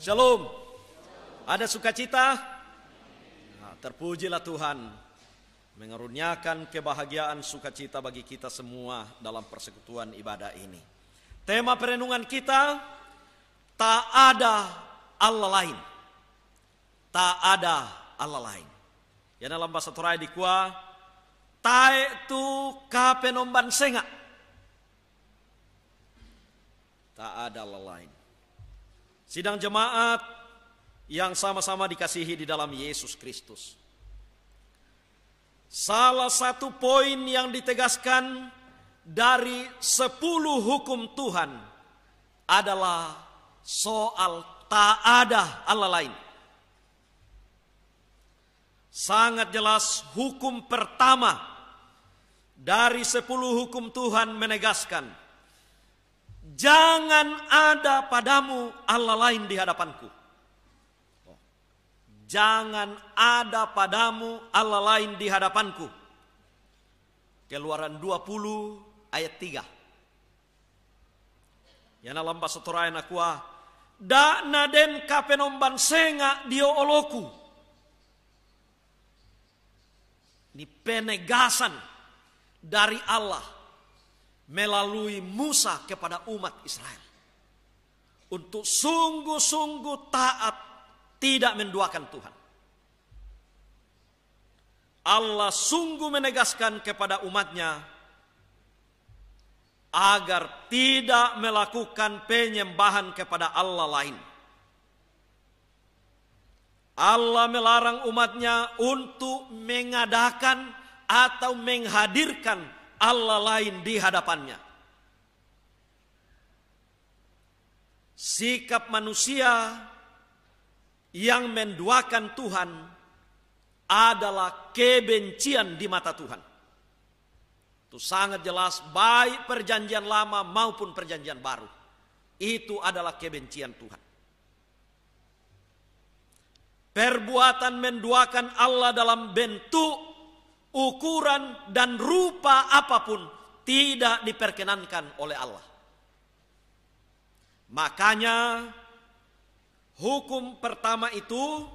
Shalom. Ada sukacita? Nah, terpujilah Tuhan mengeruniakan kebahagiaan sukacita bagi kita semua dalam persekutuan ibadah ini. Tema perenungan kita, tak ada Allah lain. Tak ada Allah lain. Ya dalam bahasa Torai kuah, tae tu kapenomban sengak. Tak ada Allah lain sidang jemaat yang sama-sama dikasihi di dalam Yesus Kristus. Salah satu poin yang ditegaskan dari sepuluh hukum Tuhan adalah soal tak ada Allah lain. Sangat jelas hukum pertama dari sepuluh hukum Tuhan menegaskan Jangan ada padamu Allah lain di hadapanku. Jangan ada padamu Allah lain di hadapanku. Keluaran 20 ayat 3. Yana lamba sotorayan akua. Da naden kapenomban senga dio oloku. Ini penegasan dari Allah melalui Musa kepada umat Israel. Untuk sungguh-sungguh taat tidak menduakan Tuhan. Allah sungguh menegaskan kepada umatnya agar tidak melakukan penyembahan kepada Allah lain. Allah melarang umatnya untuk mengadakan atau menghadirkan Allah lain di hadapannya. Sikap manusia yang menduakan Tuhan adalah kebencian di mata Tuhan. Itu sangat jelas baik perjanjian lama maupun perjanjian baru. Itu adalah kebencian Tuhan. Perbuatan menduakan Allah dalam bentuk ukuran dan rupa apapun tidak diperkenankan oleh Allah. Makanya hukum pertama itu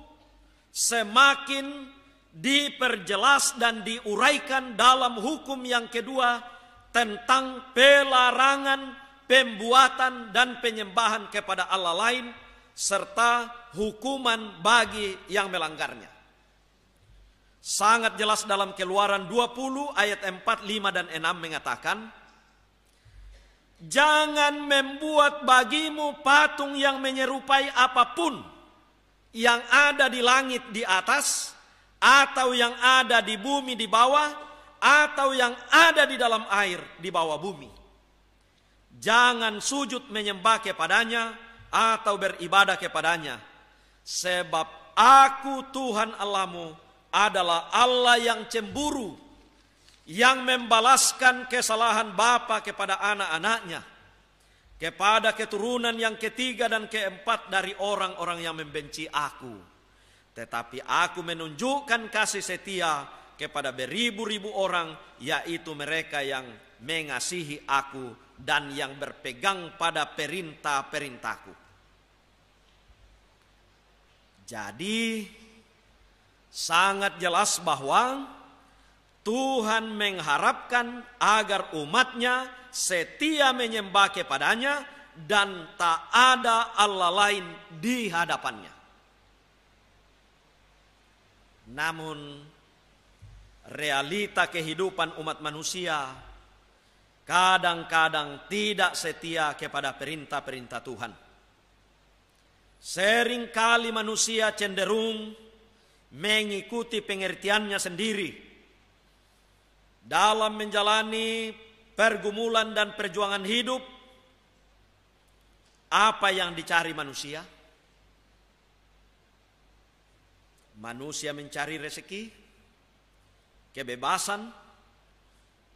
semakin diperjelas dan diuraikan dalam hukum yang kedua tentang pelarangan pembuatan dan penyembahan kepada Allah lain serta hukuman bagi yang melanggarnya. Sangat jelas dalam keluaran 20 ayat 4, 5 dan 6 mengatakan, Jangan membuat bagimu patung yang menyerupai apapun yang ada di langit di atas atau yang ada di bumi di bawah atau yang ada di dalam air di bawah bumi. Jangan sujud menyembah kepadanya atau beribadah kepadanya sebab aku Tuhan Allahmu adalah Allah yang cemburu, yang membalaskan kesalahan bapa kepada anak-anaknya, kepada keturunan yang ketiga dan keempat dari orang-orang yang membenci aku. Tetapi aku menunjukkan kasih setia kepada beribu-ribu orang, yaitu mereka yang mengasihi aku dan yang berpegang pada perintah-perintahku. Jadi, sangat jelas bahwa Tuhan mengharapkan agar umatnya setia menyembah kepadanya dan tak ada Allah lain di hadapannya. Namun realita kehidupan umat manusia kadang-kadang tidak setia kepada perintah-perintah Tuhan. Seringkali manusia cenderung mengikuti pengertiannya sendiri dalam menjalani pergumulan dan perjuangan hidup apa yang dicari manusia manusia mencari rezeki kebebasan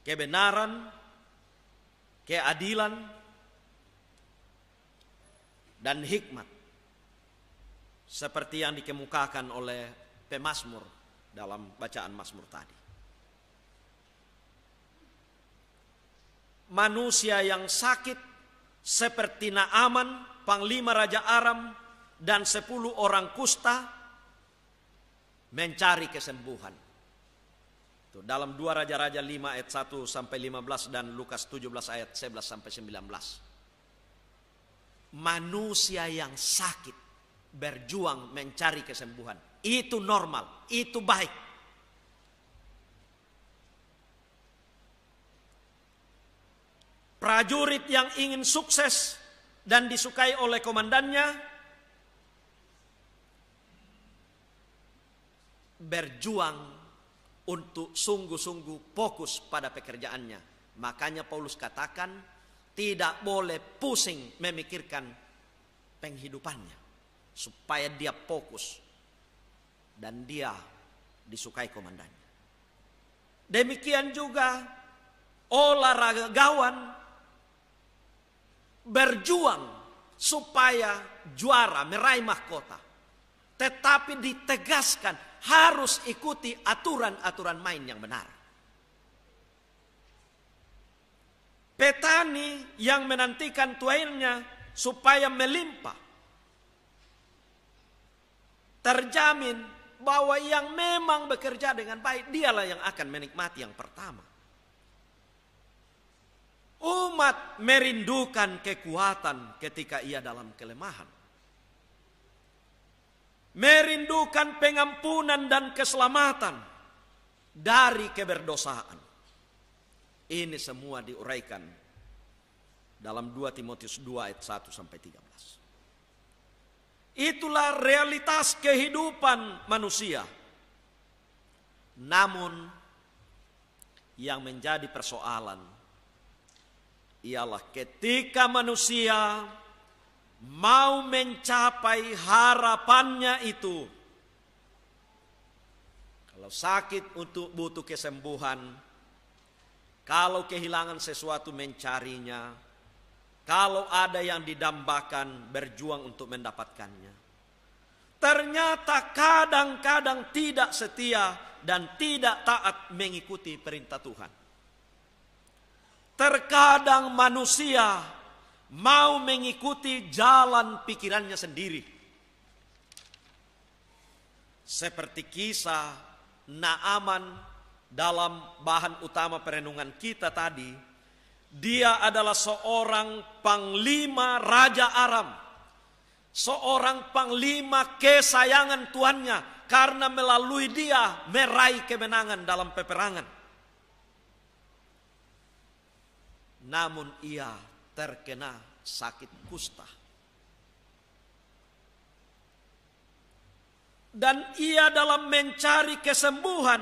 kebenaran keadilan dan hikmat seperti yang dikemukakan oleh Pemasmur dalam bacaan Masmur tadi. Manusia yang sakit seperti Naaman, panglima Raja Aram, dan sepuluh orang kusta mencari kesembuhan. Tuh, dalam dua Raja-Raja 5 ayat 1 sampai 15 dan Lukas 17 ayat 11 sampai 19. Manusia yang sakit berjuang mencari kesembuhan itu normal, itu baik. Prajurit yang ingin sukses dan disukai oleh komandannya berjuang untuk sungguh-sungguh fokus pada pekerjaannya. Makanya Paulus katakan tidak boleh pusing memikirkan penghidupannya supaya dia fokus dan dia disukai komandannya. Demikian juga olahragawan berjuang supaya juara meraih mahkota. Tetapi ditegaskan harus ikuti aturan-aturan main yang benar. Petani yang menantikan tuainya supaya melimpah. Terjamin bahwa yang memang bekerja dengan baik dialah yang akan menikmati yang pertama. Umat merindukan kekuatan ketika ia dalam kelemahan. Merindukan pengampunan dan keselamatan dari keberdosaan. Ini semua diuraikan dalam 2 Timotius 2 ayat 1 sampai 13. Itulah realitas kehidupan manusia. Namun, yang menjadi persoalan ialah ketika manusia mau mencapai harapannya itu. Kalau sakit untuk butuh kesembuhan, kalau kehilangan sesuatu mencarinya, kalau ada yang didambakan berjuang untuk mendapatkannya. Ternyata kadang-kadang tidak setia dan tidak taat mengikuti perintah Tuhan. Terkadang manusia mau mengikuti jalan pikirannya sendiri. Seperti kisah Naaman dalam bahan utama perenungan kita tadi dia adalah seorang panglima Raja Aram. Seorang panglima kesayangan tuannya. Karena melalui dia meraih kemenangan dalam peperangan. Namun ia terkena sakit kusta. Dan ia dalam mencari kesembuhan,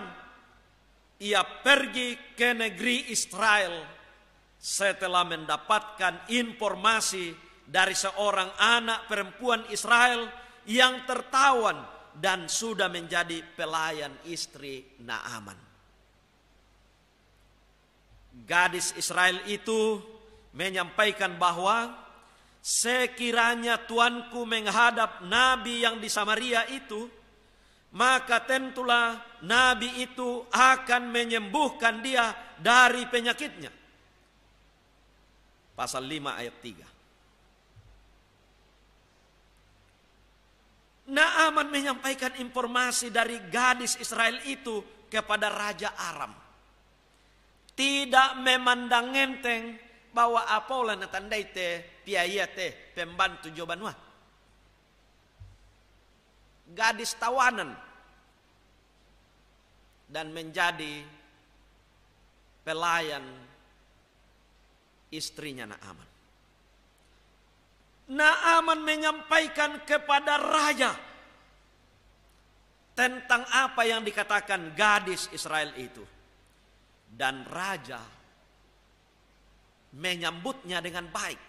ia pergi ke negeri Israel setelah mendapatkan informasi dari seorang anak perempuan Israel yang tertawan dan sudah menjadi pelayan istri Naaman. Gadis Israel itu menyampaikan bahwa sekiranya tuanku menghadap nabi yang di Samaria itu, maka tentulah nabi itu akan menyembuhkan dia dari penyakitnya pasal 5 ayat 3. Naaman menyampaikan informasi dari gadis Israel itu kepada Raja Aram. Tidak memandang enteng bahwa apola natandai te piaya te pembantu jobanwa. Gadis tawanan dan menjadi pelayan istrinya Naaman. Naaman menyampaikan kepada raja tentang apa yang dikatakan gadis Israel itu. Dan raja menyambutnya dengan baik.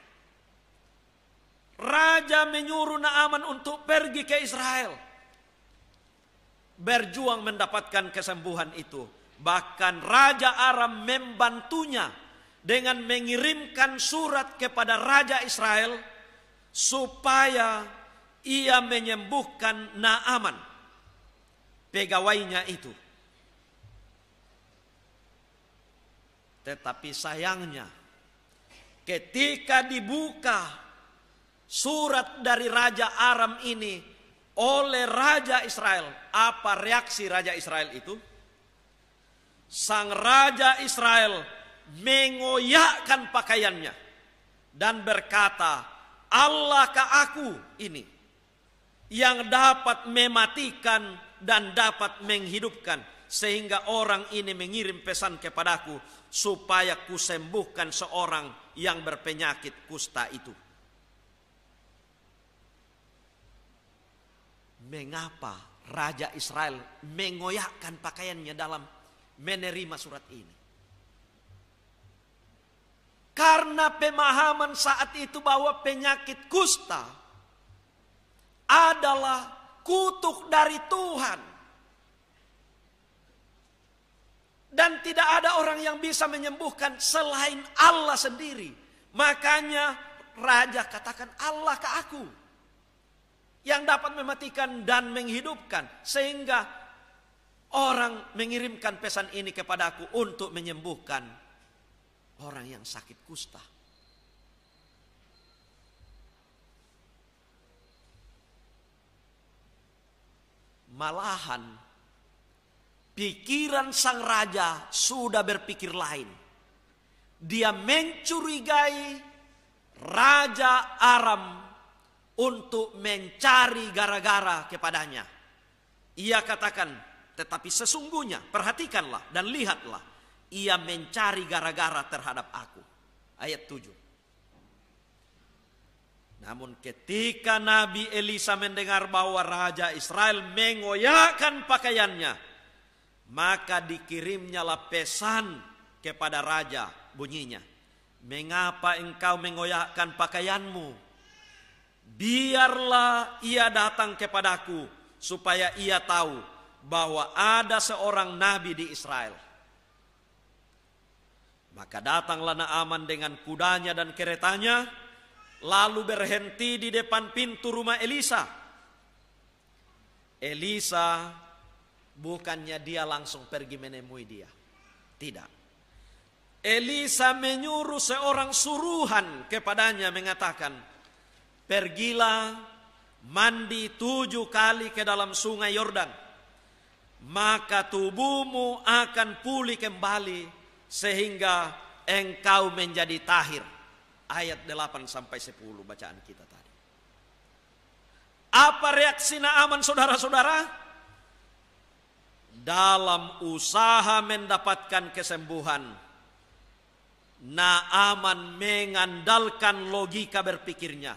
Raja menyuruh Naaman untuk pergi ke Israel. Berjuang mendapatkan kesembuhan itu. Bahkan Raja Aram membantunya dengan mengirimkan surat kepada Raja Israel supaya ia menyembuhkan Naaman, pegawainya itu. Tetapi sayangnya, ketika dibuka surat dari Raja Aram ini oleh Raja Israel, apa reaksi Raja Israel itu? Sang Raja Israel mengoyakkan pakaiannya dan berkata, Allah ke aku ini yang dapat mematikan dan dapat menghidupkan sehingga orang ini mengirim pesan kepadaku supaya kusembuhkan seorang yang berpenyakit kusta itu. Mengapa Raja Israel mengoyakkan pakaiannya dalam menerima surat ini? Karena pemahaman saat itu bahwa penyakit kusta adalah kutuk dari Tuhan. Dan tidak ada orang yang bisa menyembuhkan selain Allah sendiri. Makanya raja katakan Allah ke aku. Yang dapat mematikan dan menghidupkan. Sehingga orang mengirimkan pesan ini kepada aku untuk menyembuhkan orang yang sakit kusta. Malahan pikiran sang raja sudah berpikir lain. Dia mencurigai raja Aram untuk mencari gara-gara kepadanya. Ia katakan, tetapi sesungguhnya perhatikanlah dan lihatlah ia mencari gara-gara terhadap aku. Ayat 7. Namun ketika Nabi Elisa mendengar bahwa Raja Israel mengoyakkan pakaiannya, maka dikirimnyalah pesan kepada Raja bunyinya. Mengapa engkau mengoyakkan pakaianmu? Biarlah ia datang kepadaku supaya ia tahu bahwa ada seorang nabi di Israel maka datanglah Naaman dengan kudanya dan keretanya, lalu berhenti di depan pintu rumah Elisa. Elisa bukannya dia langsung pergi menemui dia. Tidak. Elisa menyuruh seorang suruhan kepadanya mengatakan, Pergilah mandi tujuh kali ke dalam sungai Yordan. Maka tubuhmu akan pulih kembali sehingga engkau menjadi tahir. Ayat 8 sampai 10 bacaan kita tadi. Apa reaksi Naaman saudara-saudara? Dalam usaha mendapatkan kesembuhan, Naaman mengandalkan logika berpikirnya.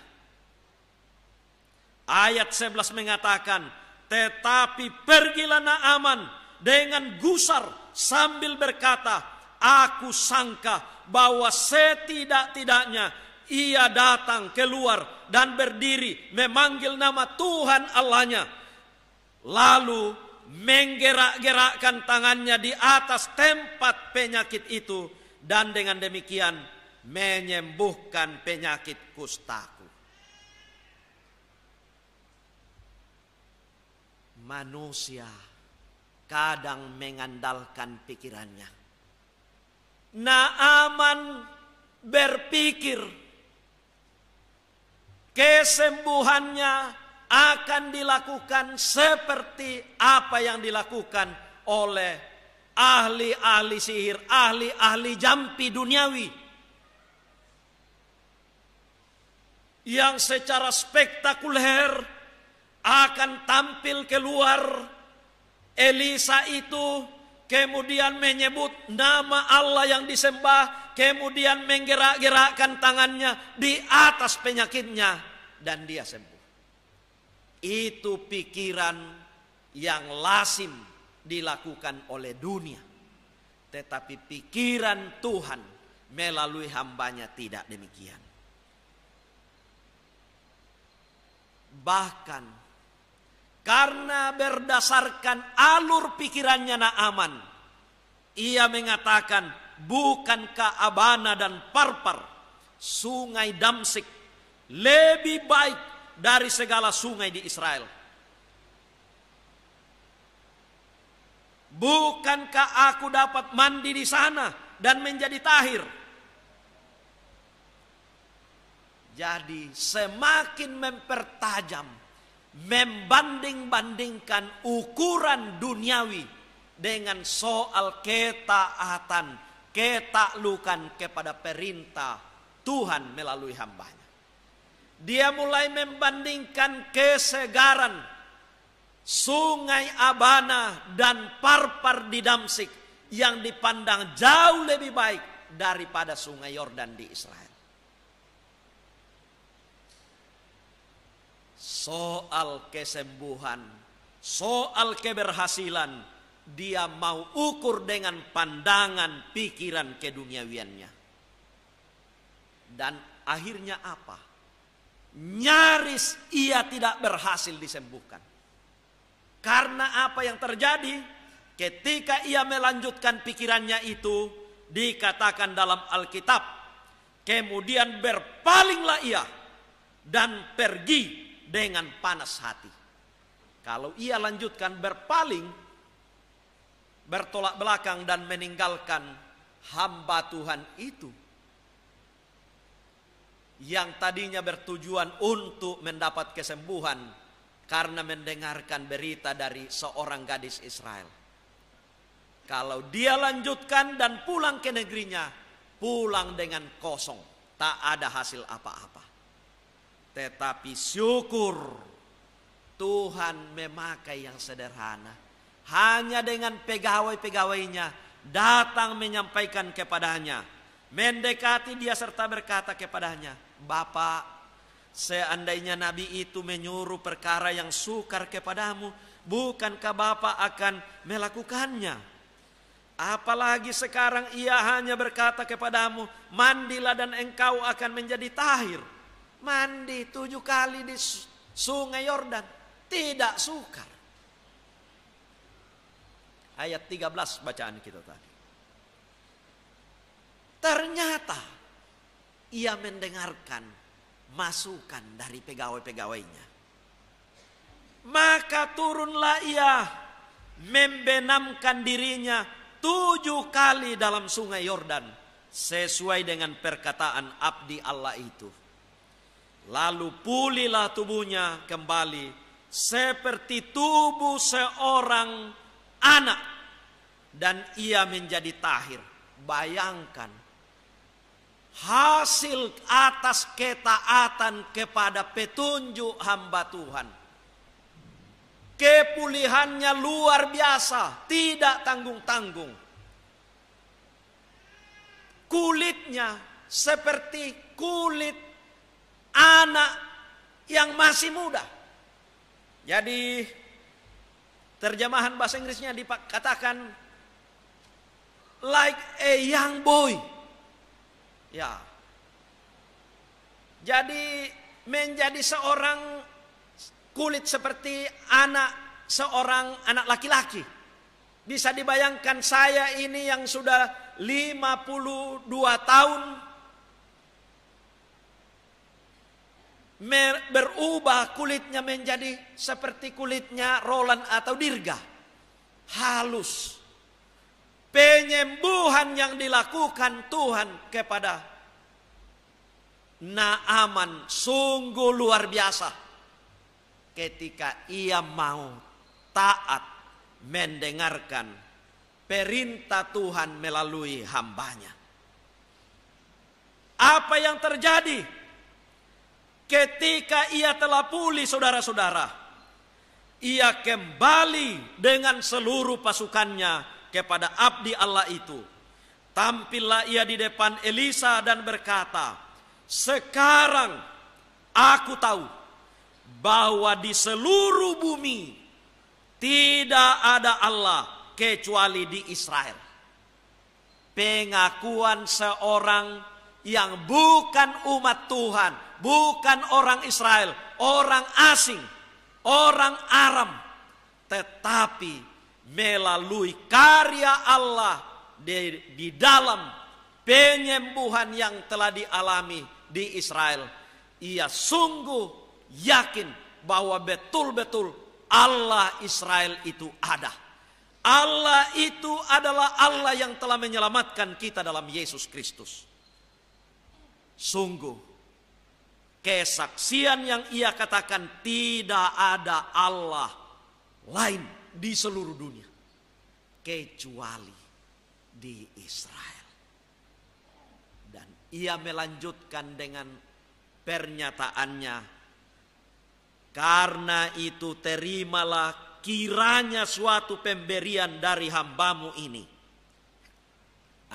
Ayat 11 mengatakan, tetapi pergilah Naaman dengan gusar sambil berkata, Aku sangka bahwa setidak-tidaknya ia datang keluar dan berdiri memanggil nama Tuhan Allahnya. Lalu menggerak-gerakkan tangannya di atas tempat penyakit itu dan dengan demikian menyembuhkan penyakit kustaku. Manusia kadang mengandalkan pikirannya. Naaman berpikir kesembuhannya akan dilakukan seperti apa yang dilakukan oleh ahli-ahli sihir, ahli-ahli jampi duniawi. Yang secara spektakuler akan tampil keluar Elisa itu kemudian menyebut nama Allah yang disembah, kemudian menggerak-gerakkan tangannya di atas penyakitnya, dan dia sembuh. Itu pikiran yang lasim dilakukan oleh dunia, tetapi pikiran Tuhan melalui hambanya tidak demikian. Bahkan karena berdasarkan alur pikirannya Naaman, ia mengatakan, bukankah Abana dan Parpar, sungai Damsik, lebih baik dari segala sungai di Israel? Bukankah aku dapat mandi di sana dan menjadi tahir? Jadi semakin mempertajam membanding-bandingkan ukuran duniawi dengan soal ketaatan, ketaklukan kepada perintah Tuhan melalui hambanya. Dia mulai membandingkan kesegaran sungai Abana dan Parpar di Damsik yang dipandang jauh lebih baik daripada sungai Yordan di Israel. soal kesembuhan, soal keberhasilan, dia mau ukur dengan pandangan pikiran keduniawiannya. Dan akhirnya apa? Nyaris ia tidak berhasil disembuhkan. Karena apa yang terjadi? Ketika ia melanjutkan pikirannya itu, dikatakan dalam Alkitab. Kemudian berpalinglah ia dan pergi dengan panas hati. Kalau ia lanjutkan berpaling, bertolak belakang dan meninggalkan hamba Tuhan itu yang tadinya bertujuan untuk mendapat kesembuhan karena mendengarkan berita dari seorang gadis Israel. Kalau dia lanjutkan dan pulang ke negerinya, pulang dengan kosong, tak ada hasil apa-apa. Tetapi syukur Tuhan memakai yang sederhana. Hanya dengan pegawai-pegawainya datang menyampaikan kepadanya. Mendekati dia serta berkata kepadanya. Bapak, seandainya Nabi itu menyuruh perkara yang sukar kepadamu. Bukankah Bapak akan melakukannya? Apalagi sekarang ia hanya berkata kepadamu, mandilah dan engkau akan menjadi tahir mandi tujuh kali di sungai Yordan tidak sukar. Ayat 13 bacaan kita tadi. Ternyata ia mendengarkan masukan dari pegawai-pegawainya. Maka turunlah ia membenamkan dirinya tujuh kali dalam sungai Yordan. Sesuai dengan perkataan abdi Allah itu. Lalu pulilah tubuhnya kembali seperti tubuh seorang anak dan ia menjadi tahir. Bayangkan hasil atas ketaatan kepada petunjuk hamba Tuhan. Kepulihannya luar biasa, tidak tanggung-tanggung. Kulitnya seperti kulit anak yang masih muda. Jadi terjemahan bahasa Inggrisnya dikatakan like a young boy. Ya. Jadi menjadi seorang kulit seperti anak seorang anak laki-laki. Bisa dibayangkan saya ini yang sudah 52 tahun berubah kulitnya menjadi seperti kulitnya Roland atau dirga. Halus. Penyembuhan yang dilakukan Tuhan kepada Naaman sungguh luar biasa. Ketika ia mau taat mendengarkan perintah Tuhan melalui hambanya. Apa yang terjadi? Ketika ia telah pulih saudara-saudara, ia kembali dengan seluruh pasukannya kepada abdi Allah itu. Tampillah ia di depan Elisa dan berkata, "Sekarang aku tahu bahwa di seluruh bumi tidak ada Allah kecuali di Israel." Pengakuan seorang yang bukan umat Tuhan bukan orang Israel, orang asing, orang Aram, tetapi melalui karya Allah di, di dalam penyembuhan yang telah dialami di Israel. Ia sungguh yakin bahwa betul-betul Allah Israel itu ada. Allah itu adalah Allah yang telah menyelamatkan kita dalam Yesus Kristus. Sungguh Kesaksian yang ia katakan tidak ada Allah lain di seluruh dunia kecuali di Israel. Dan ia melanjutkan dengan pernyataannya karena itu terimalah kiranya suatu pemberian dari hambamu ini.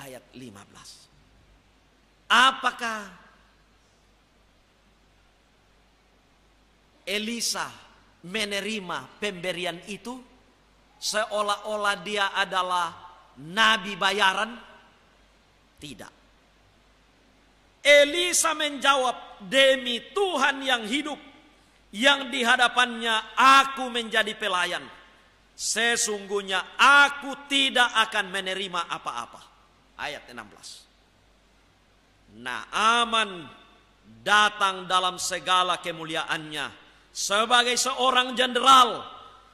Ayat 15. Apakah Elisa menerima pemberian itu seolah-olah dia adalah nabi bayaran? Tidak. Elisa menjawab, "Demi Tuhan yang hidup, yang di hadapannya aku menjadi pelayan. Sesungguhnya aku tidak akan menerima apa-apa." Ayat 16. Nah, Aman datang dalam segala kemuliaannya sebagai seorang jenderal,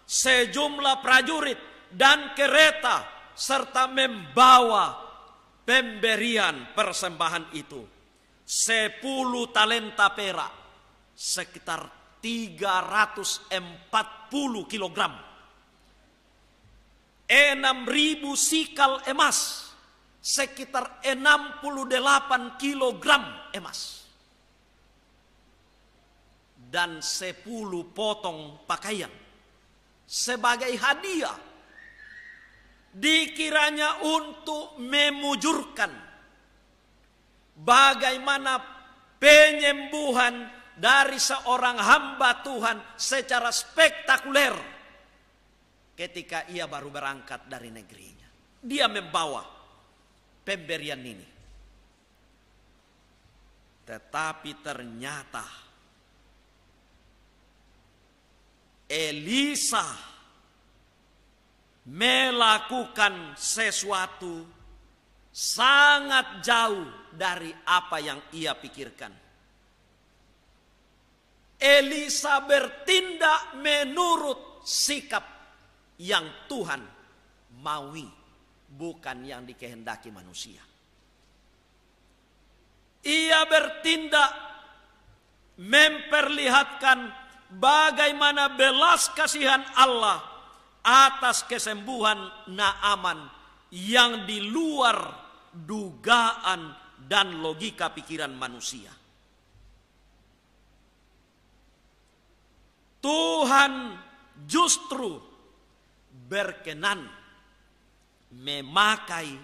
sejumlah prajurit dan kereta serta membawa pemberian persembahan itu. Sepuluh talenta perak, sekitar 340 kilogram. 6.000 sikal emas, sekitar 68 kilogram emas dan sepuluh potong pakaian sebagai hadiah dikiranya untuk memujurkan bagaimana penyembuhan dari seorang hamba Tuhan secara spektakuler ketika ia baru berangkat dari negerinya dia membawa pemberian ini tetapi ternyata Elisa melakukan sesuatu sangat jauh dari apa yang ia pikirkan. Elisa bertindak menurut sikap yang Tuhan maui, bukan yang dikehendaki manusia. Ia bertindak memperlihatkan bagaimana belas kasihan Allah atas kesembuhan Naaman yang di luar dugaan dan logika pikiran manusia. Tuhan justru berkenan memakai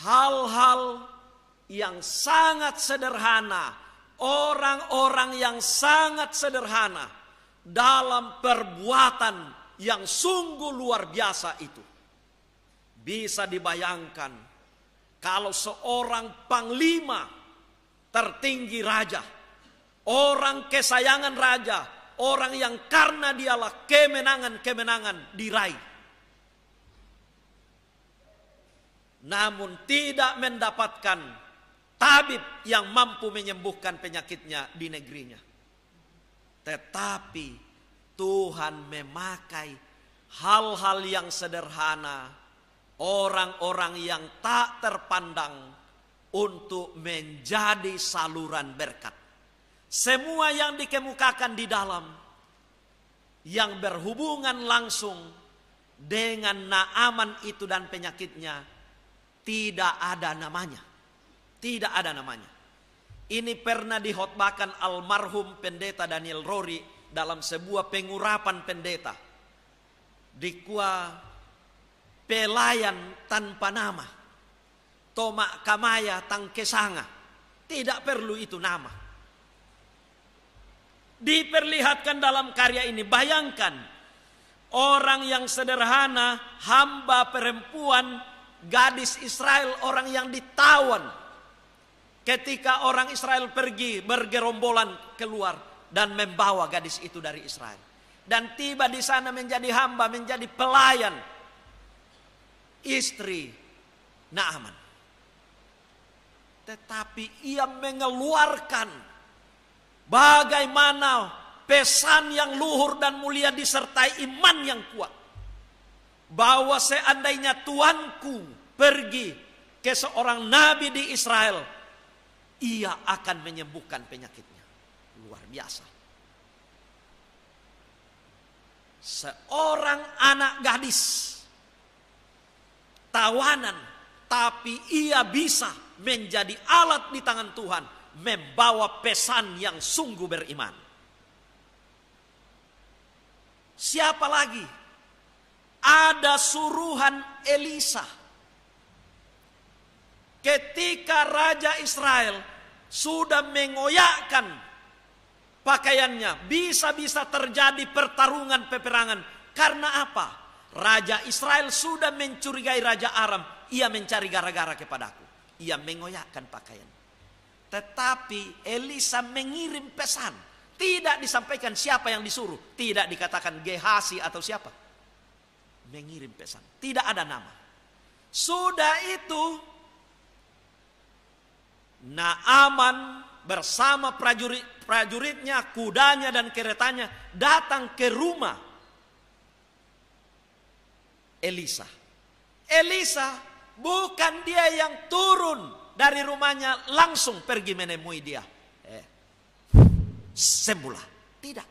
hal-hal yang sangat sederhana orang-orang yang sangat sederhana dalam perbuatan yang sungguh luar biasa itu. Bisa dibayangkan kalau seorang panglima tertinggi raja, orang kesayangan raja, orang yang karena dialah kemenangan-kemenangan diraih. Namun tidak mendapatkan tabib yang mampu menyembuhkan penyakitnya di negerinya. Tetapi Tuhan memakai hal-hal yang sederhana, orang-orang yang tak terpandang untuk menjadi saluran berkat. Semua yang dikemukakan di dalam yang berhubungan langsung dengan Naaman itu dan penyakitnya tidak ada namanya tidak ada namanya. Ini pernah dihotbahkan almarhum pendeta Daniel Rory dalam sebuah pengurapan pendeta. Di kuah pelayan tanpa nama. Tomak kamaya tangkesanga. Tidak perlu itu nama. Diperlihatkan dalam karya ini. Bayangkan orang yang sederhana, hamba perempuan, gadis Israel, orang yang ditawan ketika orang Israel pergi bergerombolan keluar dan membawa gadis itu dari Israel dan tiba di sana menjadi hamba menjadi pelayan istri Naaman tetapi ia mengeluarkan bagaimana pesan yang luhur dan mulia disertai iman yang kuat bahwa seandainya tuanku pergi ke seorang nabi di Israel ia akan menyembuhkan penyakitnya. Luar biasa. Seorang anak gadis tawanan tapi ia bisa menjadi alat di tangan Tuhan membawa pesan yang sungguh beriman. Siapa lagi? Ada suruhan Elisa ketika raja Israel sudah mengoyakkan pakaiannya, bisa-bisa terjadi pertarungan peperangan. Karena apa? Raja Israel sudah mencurigai raja Aram, ia mencari gara-gara kepadaku. Ia mengoyakkan pakaian. Tetapi Elisa mengirim pesan, tidak disampaikan siapa yang disuruh, tidak dikatakan Gehasi atau siapa. Mengirim pesan, tidak ada nama. Sudah itu Naaman bersama prajurit prajuritnya, kudanya dan keretanya datang ke rumah Elisa. Elisa bukan dia yang turun dari rumahnya langsung pergi menemui dia. Eh, sembuhlah. Tidak.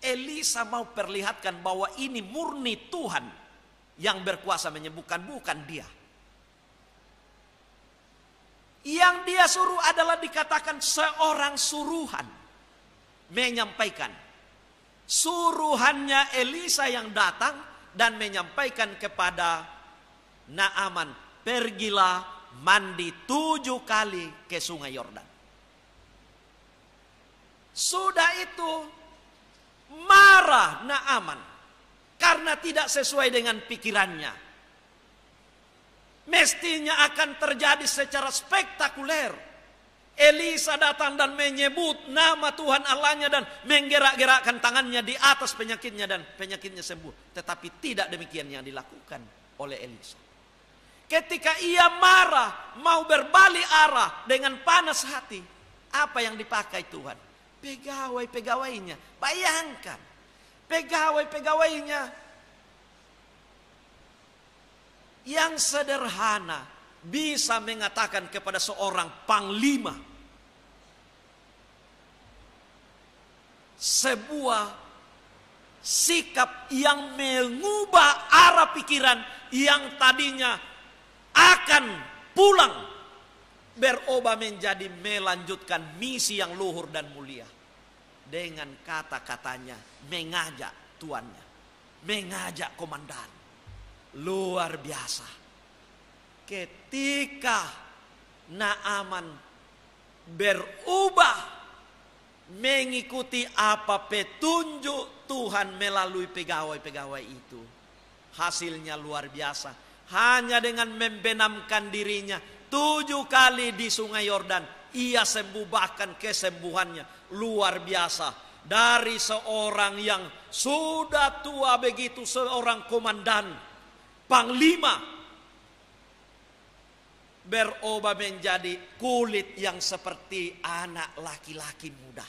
Elisa mau perlihatkan bahwa ini murni Tuhan yang berkuasa menyembuhkan, bukan dia. Yang dia suruh adalah dikatakan seorang suruhan menyampaikan. Suruhannya Elisa yang datang dan menyampaikan kepada Naaman, pergilah mandi tujuh kali ke sungai Yordan. Sudah itu marah Naaman karena tidak sesuai dengan pikirannya mestinya akan terjadi secara spektakuler. Elisa datang dan menyebut nama Tuhan Allahnya dan menggerak-gerakkan tangannya di atas penyakitnya dan penyakitnya sembuh. Tetapi tidak demikian yang dilakukan oleh Elisa. Ketika ia marah, mau berbalik arah dengan panas hati, apa yang dipakai Tuhan? Pegawai-pegawainya, bayangkan. Pegawai-pegawainya yang sederhana bisa mengatakan kepada seorang panglima sebuah sikap yang mengubah arah pikiran yang tadinya akan pulang berubah menjadi melanjutkan misi yang luhur dan mulia dengan kata-katanya mengajak tuannya mengajak komandan luar biasa. Ketika Naaman berubah mengikuti apa petunjuk Tuhan melalui pegawai-pegawai itu. Hasilnya luar biasa. Hanya dengan membenamkan dirinya tujuh kali di sungai Yordan. Ia sembuh bahkan kesembuhannya luar biasa. Dari seorang yang sudah tua begitu seorang komandan panglima berubah menjadi kulit yang seperti anak laki-laki muda.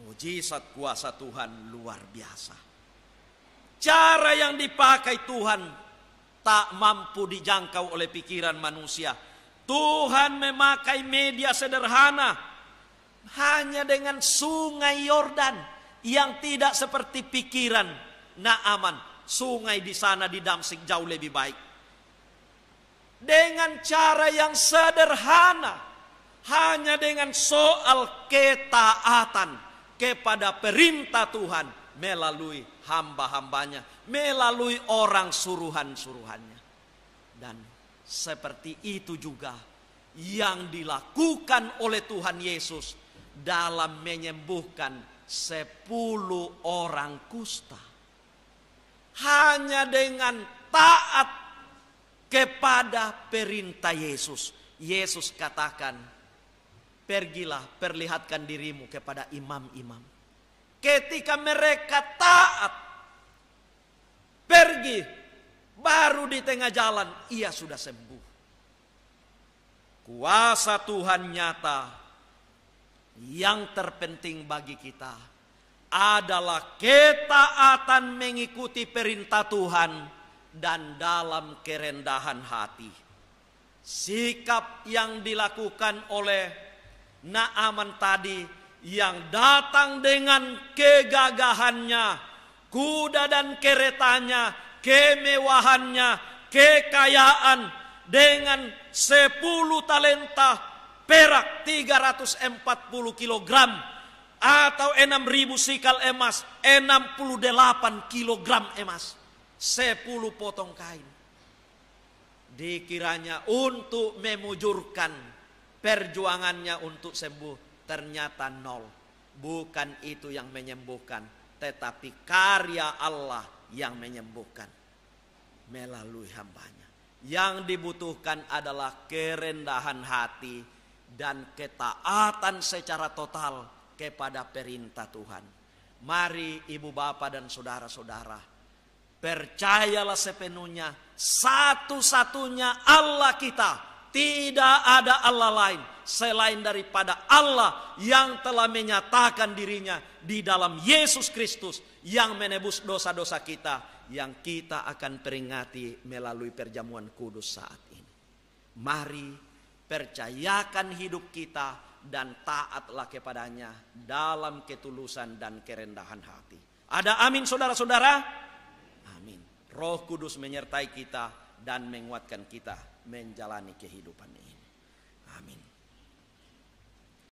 Mujizat kuasa Tuhan luar biasa. Cara yang dipakai Tuhan tak mampu dijangkau oleh pikiran manusia. Tuhan memakai media sederhana hanya dengan sungai Yordan yang tidak seperti pikiran Naaman sungai di sana di Damsik jauh lebih baik. Dengan cara yang sederhana, hanya dengan soal ketaatan kepada perintah Tuhan melalui hamba-hambanya, melalui orang suruhan-suruhannya. Dan seperti itu juga yang dilakukan oleh Tuhan Yesus dalam menyembuhkan sepuluh orang kusta hanya dengan taat kepada perintah Yesus. Yesus katakan, pergilah perlihatkan dirimu kepada imam-imam. Ketika mereka taat, pergi, baru di tengah jalan ia sudah sembuh. Kuasa Tuhan nyata yang terpenting bagi kita adalah ketaatan mengikuti perintah Tuhan dan dalam kerendahan hati. Sikap yang dilakukan oleh Naaman tadi yang datang dengan kegagahannya, kuda dan keretanya, kemewahannya, kekayaan dengan 10 talenta perak 340 kilogram atau 6000 sikal emas, 68 kilogram emas, 10 potong kain. Dikiranya untuk memujurkan perjuangannya untuk sembuh, ternyata nol. Bukan itu yang menyembuhkan, tetapi karya Allah yang menyembuhkan melalui hambanya. Yang dibutuhkan adalah kerendahan hati dan ketaatan secara total kepada perintah Tuhan. Mari ibu bapa dan saudara-saudara, percayalah sepenuhnya satu-satunya Allah kita. Tidak ada Allah lain selain daripada Allah yang telah menyatakan dirinya di dalam Yesus Kristus yang menebus dosa-dosa kita yang kita akan peringati melalui perjamuan kudus saat ini. Mari percayakan hidup kita dan taatlah kepadanya dalam ketulusan dan kerendahan hati. Ada amin saudara-saudara? Amin. Roh Kudus menyertai kita dan menguatkan kita menjalani kehidupan ini.